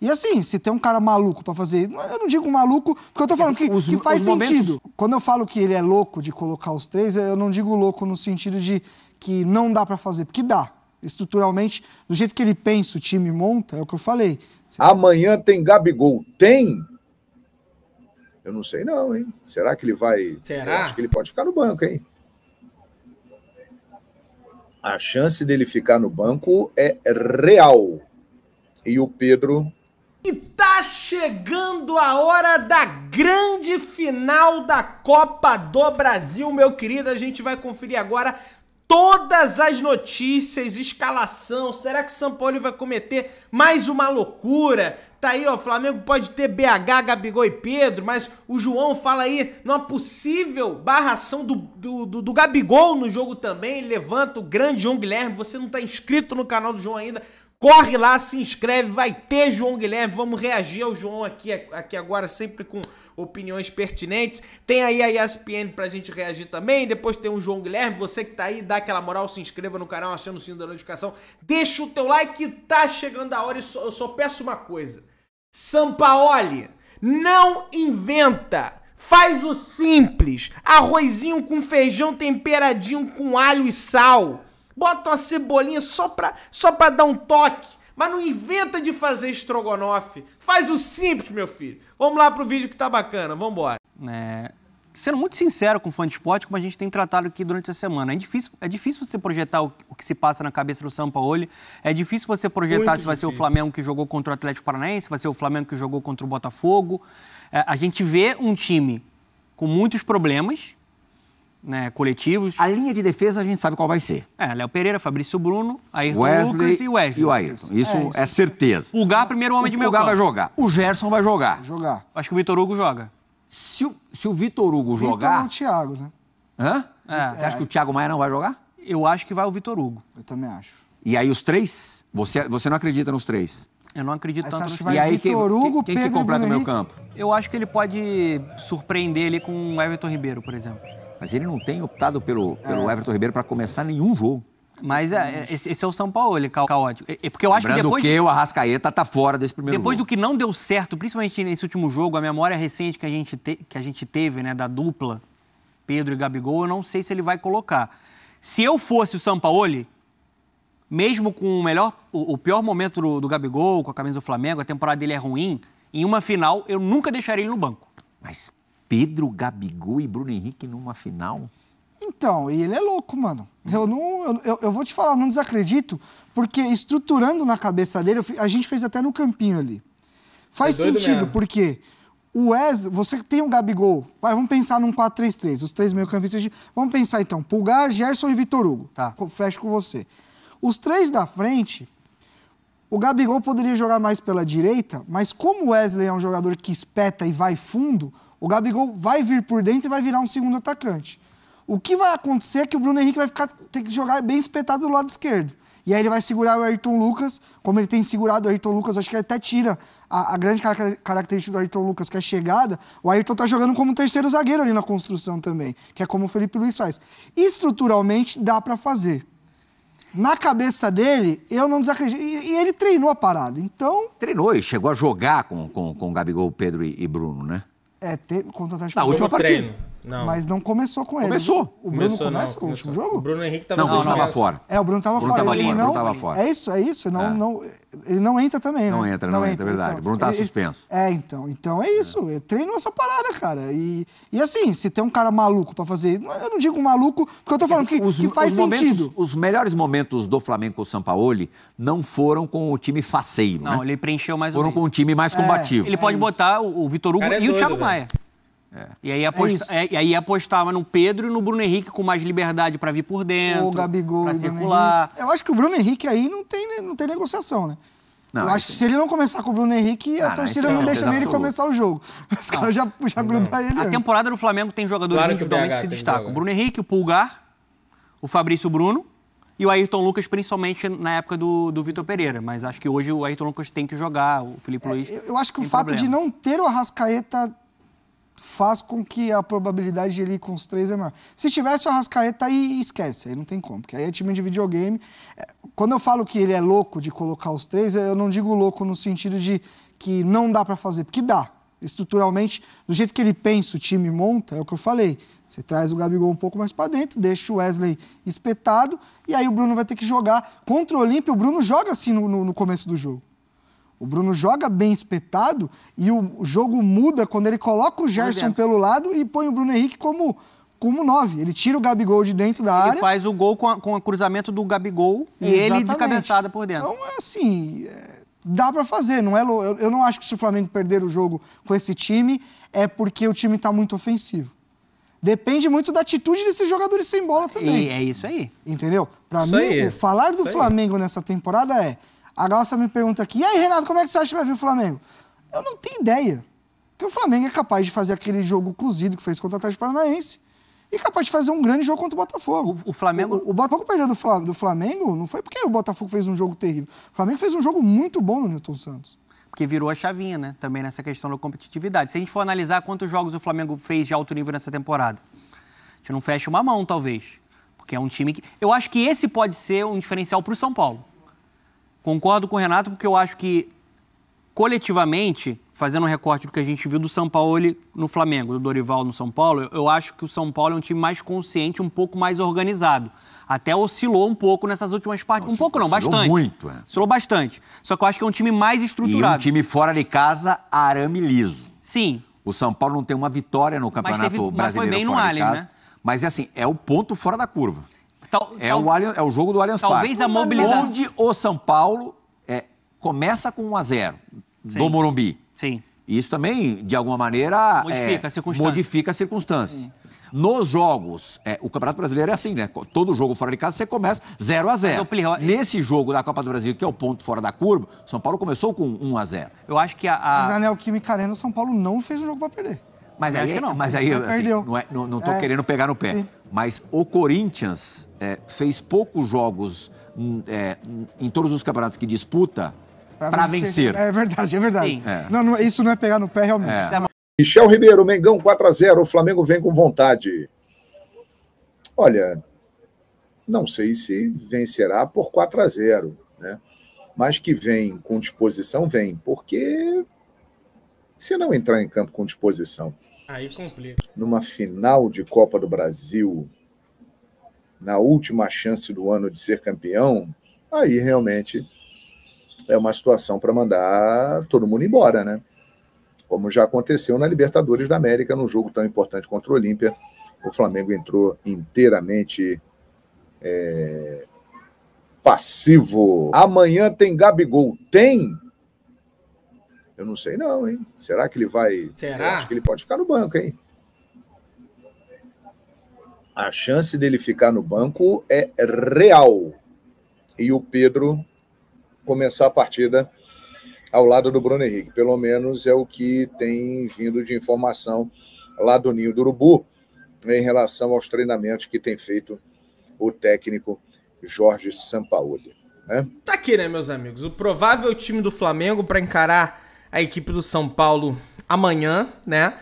E assim, se tem um cara maluco para fazer. Eu não digo maluco, porque eu tô falando que, os, que faz momentos... sentido. Quando eu falo que ele é louco de colocar os três, eu não digo louco no sentido de que não dá para fazer, porque dá. Estruturalmente, do jeito que ele pensa, o time monta, é o que eu falei. Amanhã tem Gabigol. Tem? Eu não sei, não, hein? Será que ele vai. Será? Eu acho que ele pode ficar no banco, hein? A chance dele ficar no banco é real. E o Pedro e tá chegando a hora da grande final da Copa do Brasil, meu querido. A gente vai conferir agora todas as notícias, escalação. Será que São Paulo vai cometer mais uma loucura? Tá aí, ó, Flamengo pode ter BH, Gabigol e Pedro, mas o João fala aí numa possível barração do, do, do, do Gabigol no jogo também. levanta o grande João Guilherme. Você não tá inscrito no canal do João ainda? Corre lá, se inscreve, vai ter João Guilherme. Vamos reagir ao João aqui, aqui agora, sempre com opiniões pertinentes. Tem aí a ESPN pra gente reagir também. Depois tem o João Guilherme. Você que tá aí, dá aquela moral, se inscreva no canal, aciona o sino da notificação. Deixa o teu like, tá chegando a hora. E só, eu só peço uma coisa. Sampaoli, não inventa! Faz o simples, arrozinho com feijão temperadinho com alho e sal bota uma cebolinha só pra, só pra dar um toque. Mas não inventa de fazer estrogonofe. Faz o simples, meu filho. Vamos lá pro vídeo que tá bacana, vamos É, sendo muito sincero com o fã de esporte, como a gente tem tratado aqui durante a semana, é difícil, é difícil você projetar o, o que se passa na cabeça do Sampaoli, é difícil você projetar muito se vai ser o Flamengo que jogou contra o Atlético Paranaense, se vai ser o Flamengo que jogou contra o Botafogo. É, a gente vê um time com muitos problemas, né, coletivos. A linha de defesa a gente sabe qual vai ser. É, Léo Pereira, Fabrício Bruno, Ayrton Wesley Lucas e o Wesley. E o Ayrton. Isso é, isso. é certeza. O Gá, primeiro homem o, de meu campo. O Gá vai jogar. O Gerson vai jogar. Vai jogar. Acho que o Vitor Hugo joga. Se o, se o Vitor Hugo jogar... Vitor o Thiago, né? Hã? É. Você acha que o Thiago Maia não vai jogar? Eu acho que vai o Vitor Hugo. Eu também acho. E aí os três? Você, você não acredita nos três? Eu não acredito tanto que vai E aí Vitor Hugo, quem, quem, que completa o meu campo? Eu acho que ele pode surpreender ele com o Everton Ribeiro, por exemplo. Mas ele não tem optado pelo, é. pelo é. Everton Ribeiro para começar nenhum jogo. Mas é, é esse, é o São Paulo, ele é caótico. É, porque eu acho Lembrando que depois. que o Arrascaeta tá fora desse primeiro Depois jogo. do que não deu certo, principalmente nesse último jogo, a memória recente que a gente, te, que a gente teve, né, da dupla Pedro e Gabigol, eu não sei se ele vai colocar. Se eu fosse o São Paulo, mesmo com o melhor, o, o pior momento do, do, Gabigol, com a camisa do Flamengo, a temporada dele é ruim, em uma final eu nunca deixaria ele no banco. Mas Pedro, Gabigol e Bruno Henrique numa final? Então, e ele é louco, mano. Eu não, eu, eu vou te falar, não desacredito, porque estruturando na cabeça dele, a gente fez até no campinho ali. Faz é sentido, mesmo. porque o Wes, você tem o Gabigol, vai, vamos pensar num 4-3-3, os três meio-campistas, vamos pensar então, Pulgar, Gerson e Vitor Hugo. Tá. tá. Fecho com você. Os três da frente, o Gabigol poderia jogar mais pela direita, mas como o Wesley é um jogador que espeta e vai fundo, o Gabigol vai vir por dentro e vai virar um segundo atacante. O que vai acontecer é que o Bruno Henrique vai ficar, ter que jogar bem espetado do lado esquerdo. E aí ele vai segurar o Ayrton Lucas, como ele tem segurado o Ayrton Lucas, acho que ele até tira a, a grande car característica do Ayrton Lucas, que é a chegada. O Ayrton tá jogando como terceiro zagueiro ali na construção também, que é como o Felipe Luiz faz. Estruturalmente dá para fazer. Na cabeça dele, eu não desacredito. E, e, ele treinou a parada, então. Treinou e chegou a jogar com, com, com Gabigol, Pedro e, e Bruno, né? É, tem, contra o Atlético Na última partida. Não. Mas não começou com ele. Começou. O Bruno começou, começa não, com começou. o último jogo? O Bruno Henrique estava Não, o Bruno estava fora. É, o Bruno estava fora. Tava ele livre, não, estava fora. É isso, é isso. Não, é. Não, ele não entra também, né? não Entra, não, não entra, é entra, é verdade. Então. O Bruno tá estava suspenso. É, então. Então é isso. É. Treino essa parada, cara. E, e assim, se tem um cara maluco para fazer. Eu não digo maluco, porque eu tô falando que, os, que faz sentido. os melhores momentos do Flamengo com o Sampaoli não foram com o time faceiro. Não, né? ele preencheu mais Foram com um time mais é. combativo. Ele pode é botar o Vitor Hugo e o Thiago Maia. É. E, aí é aposta... é e, aí apostava no Pedro e no Bruno Henrique com mais liberdade para vir por dentro. O Gabigol. Pra circular. Eu acho que o Bruno Henrique aí não tem, não tem negociação, né? Não, eu acho que se ele não começar com o Bruno Henrique, ah, a torcida é não, não deixa nem ele começar o jogo. Os caras já, já grudam ele. A antes. temporada do Flamengo tem jogadores claro individualmente que, que se destacam. O Bruno Henrique, o Pulgar, o Fabrício Bruno e o Ayrton Lucas, principalmente na época do, do Vitor Pereira. Mas acho que hoje o Ayrton Lucas tem que jogar, o Felipe é, Luiz. Eu acho que o fato problema. de não ter o Arrascaeta faz com que a probabilidade de ele ir com os três é maior. Se tivesse o Arrascaeta, aí esquece, aí não tem como, porque aí é time de videogame. É, quando eu falo que ele é louco de colocar os três, eu não digo louco no sentido de que não dá para fazer, porque dá. Estruturalmente, do jeito que ele pensa, o time monta, é o que eu falei. Você traz o Gabigol um pouco mais para dentro, deixa o Wesley espetado, e aí o Bruno vai ter que jogar. Contra o Olímpio, o Bruno joga assim no, no, no começo do jogo. O Bruno joga bem espetado e o jogo muda quando ele coloca o Gerson pelo lado e põe o Bruno Henrique como como nove. Ele tira o Gabigol de dentro da área. Ele faz o gol com, a, com o cruzamento do Gabigol Exatamente. e ele de cabeçada por dentro. Então, é assim, é, dá para fazer. não é eu, eu, não acho que se o Flamengo perder o jogo com esse time, é porque o time tá muito ofensivo. Depende muito da atitude desses jogadores sem bola também. E é isso aí. Entendeu? Para mim, aí. falar do Flamengo nessa temporada é a Galça me pergunta aqui, e aí, Renato, como é que você acha que vai vir o Flamengo? Eu não tenho ideia. Porque o Flamengo é capaz de fazer aquele jogo cozido que fez contra o Atlético Paranaense e é capaz de fazer um grande jogo contra o Botafogo. O, o Flamengo. O, o Botafogo perdeu do, do Flamengo não foi porque o Botafogo fez um jogo terrível. O Flamengo fez um jogo muito bom no Newton Santos. Porque virou a chavinha, né? Também nessa questão da competitividade. Se a gente for analisar quantos jogos o Flamengo fez de alto nível nessa temporada, a gente não fecha uma mão, talvez. Porque é um time que. Eu acho que esse pode ser um diferencial para o São Paulo. Concordo com o Renato, porque eu acho que, coletivamente, fazendo um recorte do que a gente viu do São Paulo no Flamengo, do Dorival no São Paulo, eu acho que o São Paulo é um time mais consciente, um pouco mais organizado. Até oscilou um pouco nessas últimas partidas. Um pouco não, bastante. muito, é. Oscilou bastante. Só que eu acho que é um time mais estruturado. E um time fora de casa, arame liso. Sim. O São Paulo não tem uma vitória no Campeonato mas teve, mas Brasileiro foi bem fora no de Allen, casa. Né? Mas é assim, é o ponto fora da curva. Tal, é, tal, o Allianz, é o jogo do Allianz Talvez Parque. a mobilização. Onde o São Paulo é, começa com 1 a 0 do Morumbi. Sim. Isso também, de alguma maneira, modifica é, a circunstância. Modifica a circunstância. Hum. Nos jogos, é, o Campeonato Brasileiro é assim, né? Todo jogo fora de casa você começa 0 x 0 Plirro... Nesse jogo da Copa do Brasil, que é o ponto fora da curva, São Paulo começou com 1 x 0 Eu acho que a. a... Mas a Neoquímica Arena, São Paulo não fez o jogo pra perder. Mas aí, não. mas aí, assim, não, é, não, não tô é, querendo pegar no pé. Sim mas o Corinthians é, fez poucos jogos hum, é, em todos os campeonatos que disputa para vencer. vencer. É verdade, é verdade. É. Não, não, isso não é pegar no pé realmente. É. É Michel Ribeiro, Mengão 4 a 0 o Flamengo vem com vontade. Olha, não sei se vencerá por 4 a 0 né? mas que vem com disposição, vem, porque se não entrar em campo com disposição Aí complica. Numa final de Copa do Brasil, na última chance do ano de ser campeão, aí realmente é uma situação para mandar todo mundo embora, né? Como já aconteceu na Libertadores da América, num jogo tão importante contra o Olímpia, o Flamengo entrou inteiramente é, passivo. Amanhã tem Gabigol? Tem? Eu não sei, não, hein? Será que ele vai. Será? Eu acho que ele pode ficar no banco, hein? A chance dele ficar no banco é real. E o Pedro começar a partida ao lado do Bruno Henrique. Pelo menos é o que tem vindo de informação lá do Ninho do Urubu em relação aos treinamentos que tem feito o técnico Jorge Sampaoli. Né? Tá aqui, né, meus amigos? O provável time do Flamengo para encarar a equipe do São Paulo amanhã, né?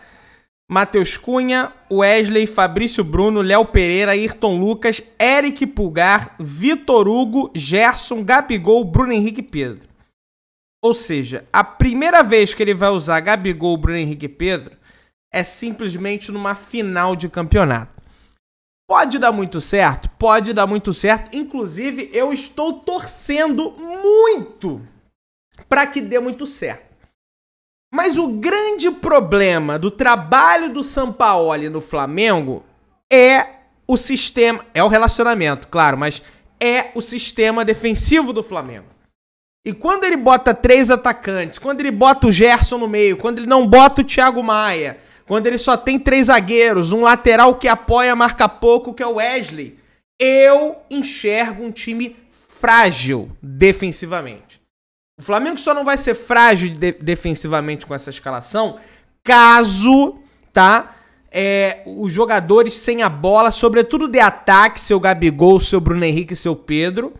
Matheus Cunha, Wesley, Fabrício Bruno, Léo Pereira, Ayrton Lucas, Eric Pulgar, Vitor Hugo, Gerson, Gabigol, Bruno Henrique Pedro. Ou seja, a primeira vez que ele vai usar Gabigol, Bruno Henrique Pedro é simplesmente numa final de campeonato. Pode dar muito certo? Pode dar muito certo. Inclusive, eu estou torcendo muito para que dê muito certo. Mas o grande problema do trabalho do Sampaoli no Flamengo é o sistema, é o relacionamento, claro, mas é o sistema defensivo do Flamengo. E quando ele bota três atacantes, quando ele bota o Gerson no meio, quando ele não bota o Thiago Maia, quando ele só tem três zagueiros, um lateral que apoia, marca pouco, que é o Wesley, eu enxergo um time frágil defensivamente. O Flamengo só não vai ser frágil de defensivamente com essa escalação caso, tá? É, os jogadores sem a bola, sobretudo de ataque, seu Gabigol, seu Bruno Henrique, seu Pedro,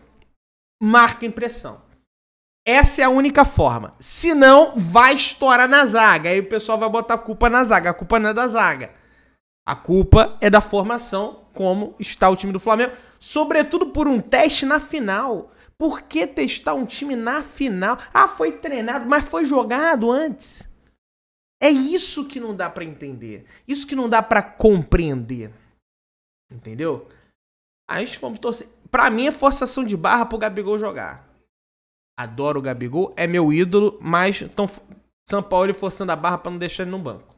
marquem pressão. Essa é a única forma. Se não, vai estourar na zaga. Aí o pessoal vai botar a culpa na zaga. A culpa não é da zaga. A culpa é da formação como está o time do Flamengo, sobretudo por um teste na final. Por que testar um time na final? Ah, foi treinado, mas foi jogado antes. É isso que não dá para entender. Isso que não dá para compreender. Entendeu? Aí vamos torcer. Pra mim é forçação de barra pro Gabigol jogar. Adoro o Gabigol, é meu ídolo, mas São Paulo forçando a barra para não deixar ele no banco.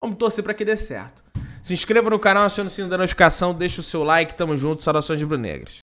Vamos torcer para que dê certo. Se inscreva no canal, acione o sino da notificação, deixa o seu like, tamo junto, saudações de Brunegras.